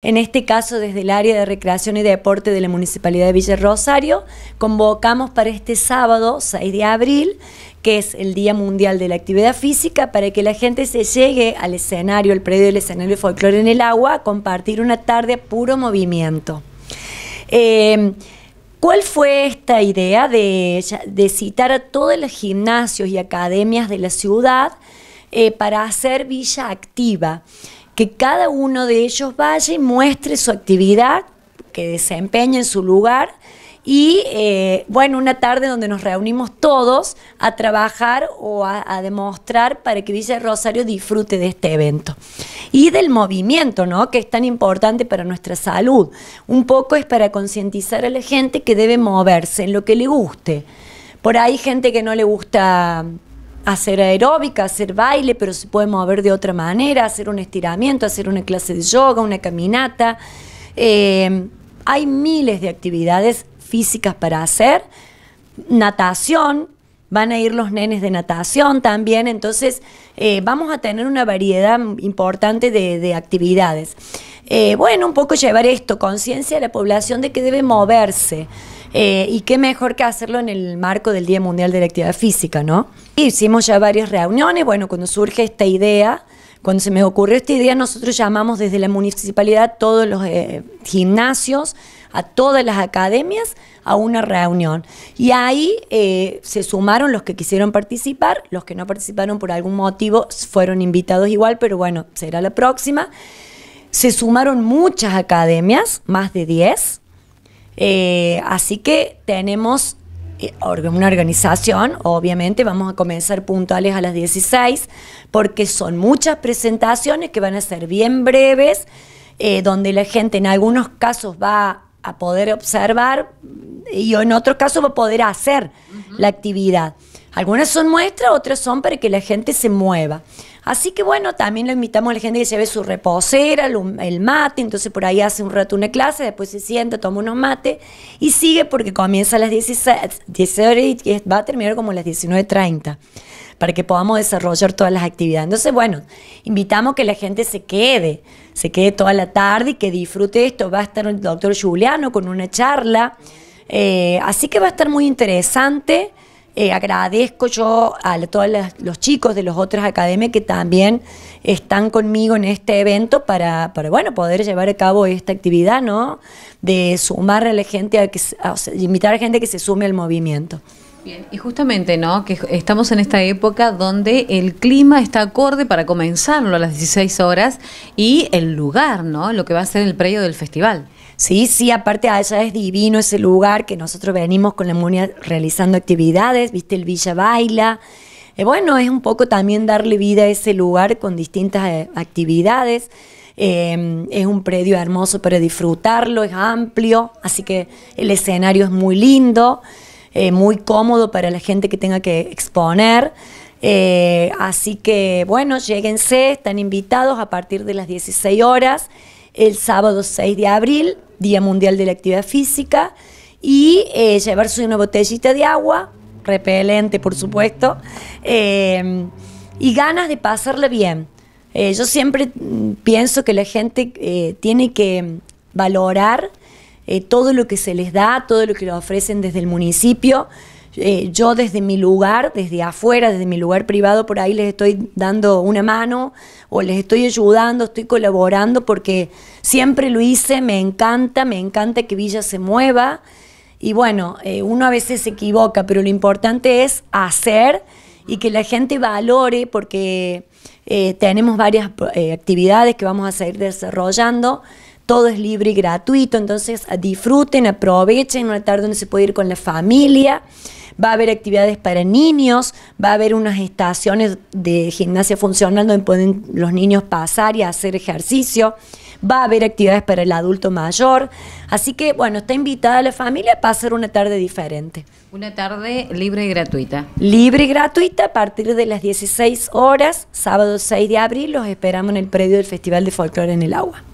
En este caso, desde el área de recreación y deporte de la Municipalidad de Villa Rosario, convocamos para este sábado 6 de abril, que es el Día Mundial de la Actividad Física, para que la gente se llegue al escenario, al predio del escenario de folclore en el agua, a compartir una tarde a puro movimiento. Eh, ¿Cuál fue esta idea de, citar a todos los gimnasios y academias de la ciudad eh, para hacer Villa activa? que cada uno de ellos vaya y muestre su actividad, que desempeñe en su lugar. Y eh, bueno, una tarde donde nos reunimos todos a trabajar o a, demostrar para que Villa Rosario disfrute de este evento. Y del movimiento, ¿no? Que es tan importante para nuestra salud. Un poco es para concientizar a la gente que debe moverse en lo que le guste. Por ahí gente que no le gusta hacer aeróbica, hacer baile, pero se puede mover de otra manera, hacer un estiramiento, hacer una clase de yoga, una caminata. Eh, hay miles de actividades físicas para hacer. Natación, van a ir los nenes de natación también, entonces eh, vamos a tener una variedad importante de, actividades. Eh, bueno, un poco llevar esto, conciencia a la población de que debe moverse. Eh, y qué mejor que hacerlo en el marco del Día Mundial de la Actividad Física, ¿no? Hicimos ya varias reuniones, bueno, cuando surge esta idea, cuando se me ocurrió esta idea, nosotros llamamos desde la municipalidad todos los eh, gimnasios, a todas las academias, a una reunión. Y ahí eh, se sumaron los que quisieron participar, los que no participaron por algún motivo fueron invitados igual, pero bueno, será la próxima. Se sumaron muchas academias, más de 10, eh, así que tenemos eh, una organización, obviamente vamos a comenzar puntuales a las 16, porque son muchas presentaciones que van a ser bien breves, eh, donde la gente en algunos casos va a poder observar y en otros casos va a poder hacer la actividad. Algunas son muestras, otras son para que la gente se mueva. Así que bueno, también lo invitamos a la gente que lleve su reposera, el mate, entonces por ahí hace un rato una clase, después se sienta, toma unos mates y sigue porque comienza a las 16, horas y va a terminar como a las 19.30 para que podamos desarrollar todas las actividades. Entonces, bueno, invitamos que la gente se quede, se quede toda la tarde y que disfrute esto. Va a estar el doctor Juliano con una charla, eh, así que va a estar muy interesante. Eh, agradezco yo a todos los chicos de los otras academias que también están conmigo en este evento para, para bueno, poder llevar a cabo esta actividad, ¿no? De sumar a la gente, a que, invitar a gente que se sume al movimiento. Bien. Y justamente, ¿no? Que estamos en esta época donde el clima está acorde para comenzarlo a las 16 horas y el lugar, ¿no? Lo que va a ser el predio del festival. Sí, sí, aparte allá es divino ese lugar que nosotros venimos con la Munia realizando actividades, viste el Villa Baila. Eh, bueno, es un poco también darle vida a ese lugar con distintas eh, actividades. Em, es un predio hermoso para disfrutarlo, es amplio, así que el escenario es muy lindo, eh, muy cómodo para la gente que tenga que exponer. así que bueno, lléguense, están invitados a partir de las 16 horas el sábado 6 de abril Día Mundial de la Actividad Física y eh, llevarse una botellita de agua, repelente por supuesto, eh, y ganas de pasarla bien. Eh, yo siempre mm, pienso que la gente tiene que valorar todo lo que se les da, todo lo que le ofrecen desde el municipio. Eh, yo desde mi lugar, desde afuera, desde mi lugar privado, por ahí les estoy dando una mano o les estoy ayudando, estoy colaborando porque siempre lo hice, me encanta, me encanta que Villa se mueva. Y bueno, eh, uno a veces se equivoca, pero lo importante es hacer y que la gente valore porque eh, tenemos varias actividades que vamos a seguir desarrollando todo es libre y gratuito, entonces disfruten, aprovechen una tarde donde se puede ir con la familia va a haber actividades para niños, va a haber unas estaciones de gimnasia funcional donde pueden los niños pasar y hacer ejercicio, va a haber actividades para el adulto mayor, así que bueno, está invitada la familia para hacer una tarde diferente. Una tarde libre y gratuita. Libre y gratuita a partir de las 16 horas, sábado 6 de abril, los esperamos en el predio del Festival de Folklore en el Agua.